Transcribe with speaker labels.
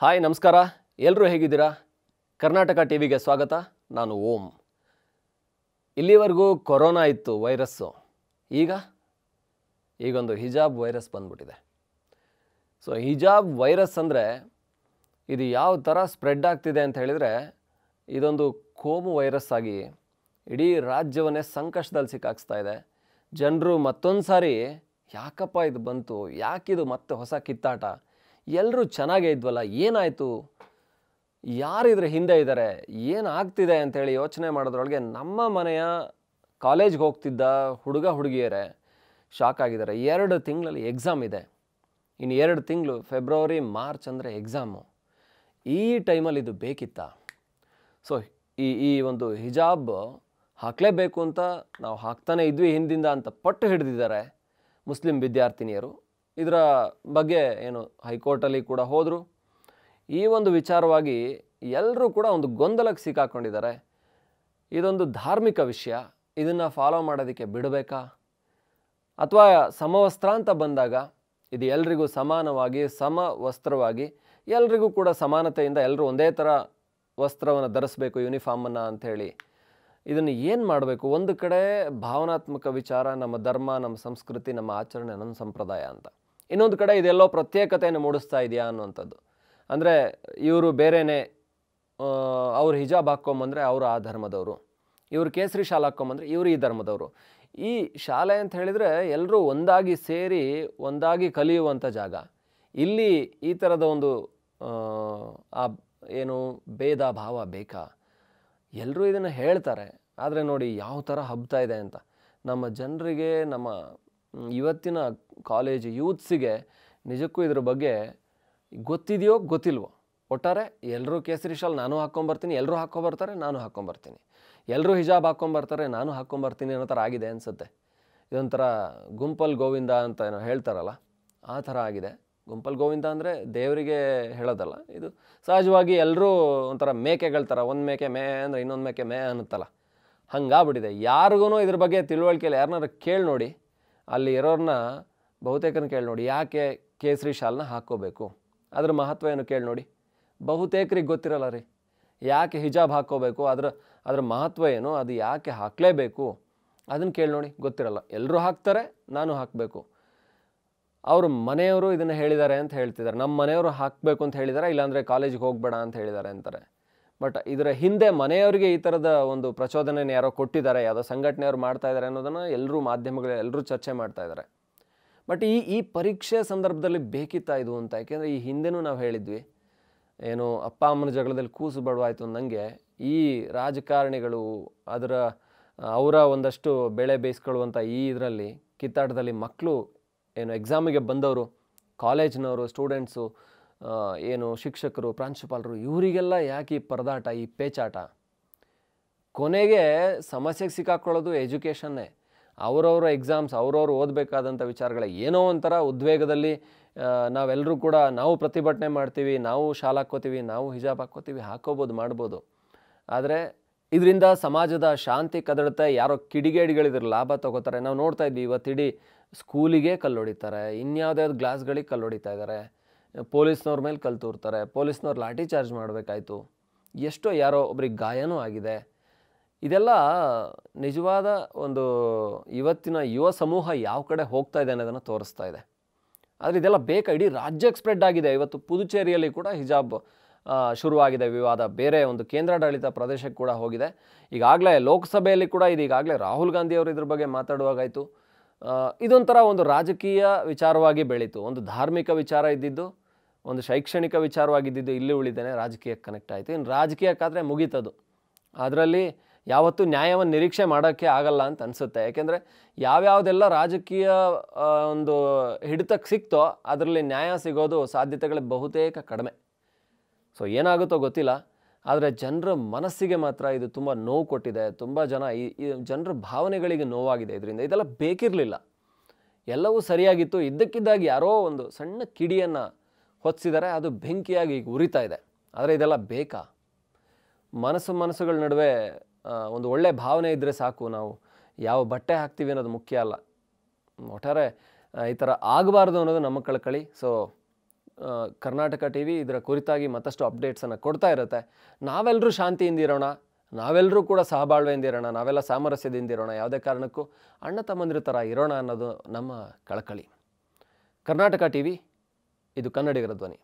Speaker 1: hi ನಮಸ್ಕಾರ ಎಲ್ಲರೂ ಹೇಗಿದ್ದೀರಾ ಕರ್ನಾಟಕ ಟಿ ವಿಗೆ ಸ್ವಾಗತ ನಾನು ಓಂ ಇಲ್ಲಿವರೆಗೂ ಕೊರೋನಾ ಇತ್ತು ವೈರಸ್ಸು ಈಗ ಈಗೊಂದು ಹಿಜಾಬ್ ವೈರಸ್ ಬಂದ್ಬಿಟ್ಟಿದೆ ಸೊ ಹಿಜಾಬ್ ವೈರಸ್ ಅಂದರೆ ಇದು ಯಾವ ಥರ ಸ್ಪ್ರೆಡ್ ಆಗ್ತಿದೆ ಅಂತ ಹೇಳಿದರೆ ಇದೊಂದು ಕೋಮು ವೈರಸ್ ಆಗಿ ಇಡೀ ರಾಜ್ಯವನ್ನೇ ಸಂಕಷ್ಟದಲ್ಲಿ ಸಿಕ್ಕಾಕ್ಸ್ತಾ ಇದೆ ಜನರು ಮತ್ತೊಂದು ಸಾರಿ ಯಾಕಪ್ಪ ಇದು ಬಂತು ಯಾಕಿದು ಮತ್ತೆ ಹೊಸ ಕಿತ್ತಾಟ ಎಲ್ಲರೂ ಚೆನ್ನಾಗೇ ಇದ್ವಲ್ಲ ಏನಾಯಿತು ಯಾರಿದ್ರ ಹಿಂದೆ ಇದ್ದಾರೆ ಏನಾಗ್ತಿದೆ ಅಂಥೇಳಿ ಯೋಚನೆ ಮಾಡೋದ್ರೊಳಗೆ ನಮ್ಮ ಮನೆಯ ಕಾಲೇಜ್ಗೆ ಹೋಗ್ತಿದ್ದ ಹುಡುಗ ಹುಡುಗಿಯರೇ ಶಾಕ್ ಆಗಿದ್ದಾರೆ ಎರಡು ತಿಂಗಳಲ್ಲಿ ಎಕ್ಸಾಮ್ ಇದೆ ಇನ್ನು ಎರಡು ತಿಂಗಳು ಫೆಬ್ರವರಿ ಮಾರ್ಚ್ ಅಂದರೆ ಎಕ್ಸಾಮು ಈ ಟೈಮಲ್ಲಿ ಇದು ಬೇಕಿತ್ತ ಸೊ ಈ ಈ ಒಂದು ಹಿಜಾಬ್ ಹಾಕಲೇಬೇಕು ಅಂತ ನಾವು ಹಾಕ್ತಾನೆ ಇದ್ವಿ ಹಿಂದಿಂದ ಅಂತ ಪಟ್ಟು ಹಿಡಿದಿದ್ದಾರೆ ಮುಸ್ಲಿಂ ವಿದ್ಯಾರ್ಥಿನಿಯರು ಇದರ ಬಗ್ಗೆ ಏನು ಹೈಕೋರ್ಟಲ್ಲಿ ಕೂಡ ಹೋದರು ಈ ಒಂದು ವಿಚಾರವಾಗಿ ಎಲ್ಲರೂ ಕೂಡ ಒಂದು ಗೊಂದಲಕ್ಕೆ ಸಿಕ್ಕಾಕೊಂಡಿದ್ದಾರೆ ಇದೊಂದು ಧಾರ್ಮಿಕ ವಿಷಯ ಇದನ್ನು ಫಾಲೋ ಮಾಡೋದಕ್ಕೆ ಬಿಡಬೇಕಾ ಅಥವಾ ಸಮವಸ್ತ್ರ ಅಂತ ಬಂದಾಗ ಇದು ಎಲ್ರಿಗೂ ಸಮಾನವಾಗಿ ಸಮ ವಸ್ತ್ರವಾಗಿ ಎಲ್ರಿಗೂ ಕೂಡ ಸಮಾನತೆಯಿಂದ ಎಲ್ಲರೂ ಒಂದೇ ಥರ ವಸ್ತ್ರವನ್ನು ಧರಿಸಬೇಕು ಯೂನಿಫಾರ್ಮನ್ನು ಅಂಥೇಳಿ ಇದನ್ನು ಏನು ಮಾಡಬೇಕು ಒಂದು ಕಡೆ ಭಾವನಾತ್ಮಕ ವಿಚಾರ ನಮ್ಮ ಧರ್ಮ ನಮ್ಮ ಸಂಸ್ಕೃತಿ ನಮ್ಮ ಆಚರಣೆ ನಮ್ಮ ಸಂಪ್ರದಾಯ ಅಂತ ಇನ್ನೊಂದು ಕಡೆ ಇದೆಲ್ಲೋ ಪ್ರತ್ಯೇಕತೆಯನ್ನು ಮೂಡಿಸ್ತಾ ಇದೆಯಾ ಅನ್ನುವಂಥದ್ದು ಅಂದರೆ ಇವರು ಬೇರೆಯೇ ಅವರು ಹಿಜಾಬ್ ಹಾಕ್ಕೊಂಬಂದರೆ ಅವರು ಆ ಧರ್ಮದವರು ಇವರು ಕೇಸರಿ ಶಾಲೆ ಹಾಕ್ಕೊಂಬಂದರೆ ಇವರು ಈ ಧರ್ಮದವರು ಈ ಶಾಲೆ ಅಂತ ಹೇಳಿದರೆ ಎಲ್ಲರೂ ಒಂದಾಗಿ ಸೇರಿ ಒಂದಾಗಿ ಕಲಿಯುವಂಥ ಜಾಗ ಇಲ್ಲಿ ಈ ಥರದ ಒಂದು ಆ ಏನು ಭೇದ ಭಾವ ಬೇಕಾ ಎಲ್ಲರೂ ಇದನ್ನು ಹೇಳ್ತಾರೆ ಆದರೆ ನೋಡಿ ಯಾವ ಥರ ಹಬ್ತಾ ಇದೆ ಅಂತ ನಮ್ಮ ಜನರಿಗೆ ನಮ್ಮ ಇವತ್ತಿನ ಕಾಲೇಜ್ ಯೂತ್ಸಿಗೆ ನಿಜಕ್ಕೂ ಇದ್ರ ಬಗ್ಗೆ ಗೊತ್ತಿದೆಯೋ ಗೊತ್ತಿಲ್ವೋ ಒಟ್ಟಾರೆ ಎಲ್ಲರೂ ಕೇಸರಿ ಶಾಲ್ ನಾನು ಹಾಕ್ಕೊಂಬರ್ತೀನಿ ಎಲ್ಲರೂ ಹಾಕ್ಕೊಂಬರ್ತಾರೆ ನಾನು ಹಾಕ್ಕೊಂಬರ್ತೀನಿ ಎಲ್ಲರೂ ಹಿಜಾಬ್ ಹಾಕ್ಕೊಂಬರ್ತಾರೆ ನಾನು ಹಾಕ್ಕೊಂಬರ್ತೀನಿ ಅನ್ನೋ ಥರ ಆಗಿದೆ ಅನಿಸುತ್ತೆ ಇದೊಂಥರ ಗುಂಪಲ್ ಗೋವಿಂದ ಅಂತ ಏನೋ ಹೇಳ್ತಾರಲ್ಲ ಆ ಥರ ಆಗಿದೆ ಗುಂಪಲ್ ಗೋವಿಂದ ಅಂದರೆ ದೇವರಿಗೆ ಹೇಳೋದಲ್ಲ ಇದು ಸಹಜವಾಗಿ ಎಲ್ಲರೂ ಒಂಥರ ಮೇಕೆಗಳ ಥರ ಒಂದು ಮೇಕೆ ಮೇ ಅಂದರೆ ಇನ್ನೊಂದು ಮೇಕೆ ಮೇ ಅನ್ನುತ್ತಲ್ಲ ಹಂಗಾಗ್ಬಿಟ್ಟಿದೆ ಯಾರಿಗೂ ಇದ್ರ ಬಗ್ಗೆ ತಿಳುವಳಿಕೆಯಲ್ಲಿ ಯಾರನ್ನಾರು ಕೇಳಿ ನೋಡಿ ಅಲ್ಲಿ ಇರೋರನ್ನ ಬಹುತೇಕನ ಕೇಳಿ ನೋಡಿ ಯಾಕೆ ಕೇಸರಿ ಶಾಲ್ನ ಹಾಕ್ಕೋಬೇಕು ಅದ್ರ ಮಹತ್ವ ಏನು ಕೇಳಿ ನೋಡಿ ಬಹುತೇಕರಿಗೆ ಗೊತ್ತಿರಲ್ಲ ರೀ ಯಾಕೆ ಹಿಜಾಬ್ ಹಾಕ್ಕೋಬೇಕು ಅದರ ಅದರ ಮಹತ್ವ ಏನು ಅದು ಯಾಕೆ ಹಾಕಲೇಬೇಕು ಅದನ್ನು ಕೇಳಿ ನೋಡಿ ಗೊತ್ತಿರಲ್ಲ ಎಲ್ಲರೂ ಹಾಕ್ತಾರೆ ನಾನು ಹಾಕಬೇಕು ಅವರು ಮನೆಯವರು ಇದನ್ನು ಹೇಳಿದ್ದಾರೆ ಅಂತ ಹೇಳ್ತಿದ್ದಾರೆ ನಮ್ಮ ಮನೆಯವರು ಹಾಕಬೇಕು ಅಂತ ಹೇಳಿದ್ದಾರೆ ಇಲ್ಲಾಂದರೆ ಕಾಲೇಜಿಗೆ ಹೋಗಬೇಡ ಅಂತ ಹೇಳಿದ್ದಾರೆ ಅಂತಾರೆ ಬಟ್ ಇದರ ಹಿಂದೆ ಮನೆಯವರಿಗೆ ಈ ಥರದ ಒಂದು ಪ್ರಚೋದನೆಯನ್ನು ಯಾರೋ ಕೊಟ್ಟಿದ್ದಾರೆ ಯಾವುದೋ ಸಂಘಟನೆಯವರು ಮಾಡ್ತಾ ಇದ್ದಾರೆ ಅನ್ನೋದನ್ನು ಎಲ್ಲರೂ ಮಾಧ್ಯಮಗಳು ಎಲ್ಲರೂ ಚರ್ಚೆ ಮಾಡ್ತಾ ಇದ್ದಾರೆ ಬಟ್ ಈ ಈ ಪರೀಕ್ಷೆ ಸಂದರ್ಭದಲ್ಲಿ ಬೇಕಿತ್ತಾ ಇದು ಅಂತ ಯಾಕೆಂದರೆ ಈ ಹಿಂದೆನೂ ನಾವು ಹೇಳಿದ್ವಿ ಏನು ಅಪ್ಪ ಅಮ್ಮನ ಜಗಳದಲ್ಲಿ ಕೂಸು ಬಡವಾಯಿತು ಅಂದಂಗೆ ಈ ರಾಜಕಾರಣಿಗಳು ಅದರ ಅವರ ಒಂದಷ್ಟು ಬೆಳೆ ಬೇಯಿಸ್ಕೊಳ್ಳುವಂಥ ಈ ಇದರಲ್ಲಿ ಕಿತ್ತಾಟದಲ್ಲಿ ಮಕ್ಕಳು ಏನು ಎಕ್ಸಾಮಿಗೆ ಬಂದವರು ಕಾಲೇಜ್ನವರು ಸ್ಟೂಡೆಂಟ್ಸು ಏನು ಶಿಕ್ಷಕರು ಪ್ರಾಂಶುಪಾಲರು ಇವರಿಗೆಲ್ಲ ಯಾಕೆ ಈ ಪರದಾಟ ಈ ಪೇಚಾಟ ಕೊನೆಗೆ ಸಮಸ್ಯೆಗೆ ಸಿಕ್ಕಾಕೊಳ್ಳೋದು ಎಜುಕೇಷನ್ನೇ ಅವರವರ ಎಕ್ಸಾಮ್ಸ್ ಅವರವರು ಓದಬೇಕಾದಂಥ ವಿಚಾರಗಳ ಏನೋ ಒಂಥರ ಉದ್ವೇಗದಲ್ಲಿ ನಾವೆಲ್ಲರೂ ಕೂಡ ನಾವು ಪ್ರತಿಭಟನೆ ಮಾಡ್ತೀವಿ ನಾವು ಶಾಲೆ ಹಾಕ್ಕೋತೀವಿ ನಾವು ಹಿಜಾಬ್ ಹಾಕ್ಕೋತೀವಿ ಹಾಕೋಬೋದು ಮಾಡ್ಬೋದು ಆದರೆ ಇದರಿಂದ ಸಮಾಜದ ಶಾಂತಿ ಕದಡುತ್ತೆ ಯಾರೋ ಕಿಡಿಗೇಡಿಗಳಿದ್ರು ಲಾಭ ತೊಗೋತಾರೆ ನಾವು ನೋಡ್ತಾ ಇದ್ವಿ ಇವತ್ತಿಡೀ ಸ್ಕೂಲಿಗೆ ಕಲ್ಲೊಡಿತಾರೆ ಇನ್ಯಾವುದ್ಯಾವ್ದು ಗ್ಲಾಸ್ಗಳಿಗೆ ಕಲ್ಲೊಡಿತಾ ಇದ್ದಾರೆ ಪೊಲೀಸ್ನವ್ರ ಮೇಲೆ ಕಲ್ ತೋರ್ತಾರೆ ಪೊಲೀಸ್ನವ್ರು ಲಾಠಿ ಚಾರ್ಜ್ ಮಾಡಬೇಕಾಯ್ತು ಎಷ್ಟೋ ಯಾರೋ ಒಬ್ರಿಗೆ ಗಾಯನೂ ಆಗಿದೆ ಇದೆಲ್ಲ ನಿಜವಾದ ಒಂದು ಇವತ್ತಿನ ಯುವ ಸಮೂಹ ಯಾವ ಕಡೆ ಹೋಗ್ತಾ ಇದೆ ಅನ್ನೋದನ್ನು ತೋರಿಸ್ತಾ ಇದೆ ಆದರೆ ಇದೆಲ್ಲ ಬೇಕಾ ಇಡೀ ರಾಜ್ಯಕ್ಕೆ ಸ್ಪ್ರೆಡ್ ಆಗಿದೆ ಇವತ್ತು ಪುದುಚೇರಿಯಲ್ಲಿ ಕೂಡ ಹಿಜಾಬ್ ಶುರುವಾಗಿದೆ ವಿವಾದ ಬೇರೆ ಒಂದು ಕೇಂದ್ರಾಡಳಿತ ಪ್ರದೇಶಕ್ಕೆ ಕೂಡ ಹೋಗಿದೆ ಈಗಾಗಲೇ ಲೋಕಸಭೆಯಲ್ಲಿ ಕೂಡ ಇದು ಈಗಾಗಲೇ ರಾಹುಲ್ ಅವರು ಇದ್ರ ಬಗ್ಗೆ ಮಾತಾಡುವಾಗಾಯಿತು ಇದೊಂಥರ ಒಂದು ರಾಜಕೀಯ ವಿಚಾರವಾಗಿ ಬೆಳೀತು ಒಂದು ಧಾರ್ಮಿಕ ವಿಚಾರ ಇದ್ದಿದ್ದು ಒಂದು ಶೈಕ್ಷಣಿಕ ವಿಚಾರವಾಗಿದ್ದು ಇಲ್ಲಿ ಉಳಿದೇನೆ ರಾಜಕೀಯಕ್ಕೆ ಕನೆಕ್ಟ್ ಆಯಿತು ಇನ್ನು ರಾಜಕೀಯಕ್ಕಾದರೆ ಮುಗೀತದು ಅದರಲ್ಲಿ ಯಾವತ್ತೂ ನ್ಯಾಯವನ್ನು ನಿರೀಕ್ಷೆ ಮಾಡೋಕ್ಕೆ ಆಗಲ್ಲ ಅಂತ ಅನಿಸುತ್ತೆ ಯಾಕೆಂದರೆ ಯಾವ್ಯಾವುದೆಲ್ಲ ರಾಜಕೀಯ ಒಂದು ಹಿಡಿತಕ್ಕೆ ಸಿಕ್ತೋ ಅದರಲ್ಲಿ ನ್ಯಾಯ ಸಿಗೋದು ಸಾಧ್ಯತೆಗಳು ಬಹುತೇಕ ಕಡಿಮೆ ಸೊ ಏನಾಗುತ್ತೋ ಗೊತ್ತಿಲ್ಲ ಆದರೆ ಜನರ ಮನಸ್ಸಿಗೆ ಮಾತ್ರ ಇದು ತುಂಬ ನೋವು ಕೊಟ್ಟಿದೆ ತುಂಬ ಜನ ಈ ಜನರ ಭಾವನೆಗಳಿಗೆ ನೋವಾಗಿದೆ ಇದರಿಂದ ಇದೆಲ್ಲ ಬೇಕಿರಲಿಲ್ಲ ಎಲ್ಲವೂ ಸರಿಯಾಗಿತ್ತು ಇದ್ದಕ್ಕಿದ್ದಾಗಿ ಯಾರೋ ಒಂದು ಸಣ್ಣ ಕಿಡಿಯನ್ನು ಹೊತ್ತಿಸಿದರೆ ಅದು ಬೆಂಕಿಯಾಗಿ ಈಗ ಉರಿತಾ ಇದೆ ಆದರೆ ಇದೆಲ್ಲ ಬೇಕಾ ಮನಸ್ಸು ಮನಸ್ಸುಗಳ ನಡುವೆ ಒಂದು ಒಳ್ಳೆಯ ಭಾವನೆ ಇದ್ದರೆ ಸಾಕು ನಾವು ಯಾವ ಬಟ್ಟೆ ಹಾಕ್ತೀವಿ ಅನ್ನೋದು ಮುಖ್ಯ ಅಲ್ಲ ಒಟ್ಟಾರೆ ಈ ಥರ ಆಗಬಾರ್ದು ಅನ್ನೋದು ನಮ್ಮ ಕಳ್ಕಳಿ ಸೊ ಕರ್ನಾಟಕ ಟಿ ವಿ ಇದರ ಕುರಿತಾಗಿ ಮತ್ತಷ್ಟು ಅಪ್ಡೇಟ್ಸನ್ನು ಕೊಡ್ತಾ ಇರುತ್ತೆ ನಾವೆಲ್ಲರೂ ಶಾಂತಿಯಿಂದ ಇರೋಣ ನಾವೆಲ್ಲರೂ ಕೂಡ ಸಹಬಾಳ್ವೆಯಿಂದ ಇರೋಣ ನಾವೆಲ್ಲ ಸಾಮರಸ್ಯದಿಂದ ಇರೋಣ ಯಾವುದೇ ಕಾರಣಕ್ಕೂ ಅಣ್ಣ ತಮ್ಮಂದಿರ ಥರ ಇರೋಣ ಅನ್ನೋದು ನಮ್ಮ ಕಳಕಳಿ ಕರ್ನಾಟಕ ಟಿ ವಿ ಇದು ಕನ್ನಡಿಗರ ಧ್ವನಿ